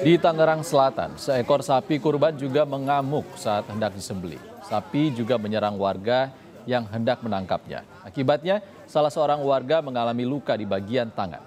Di Tangerang Selatan, seekor sapi kurban juga mengamuk saat hendak disembeli. Sapi juga menyerang warga yang hendak menangkapnya. Akibatnya, salah seorang warga mengalami luka di bagian tangan.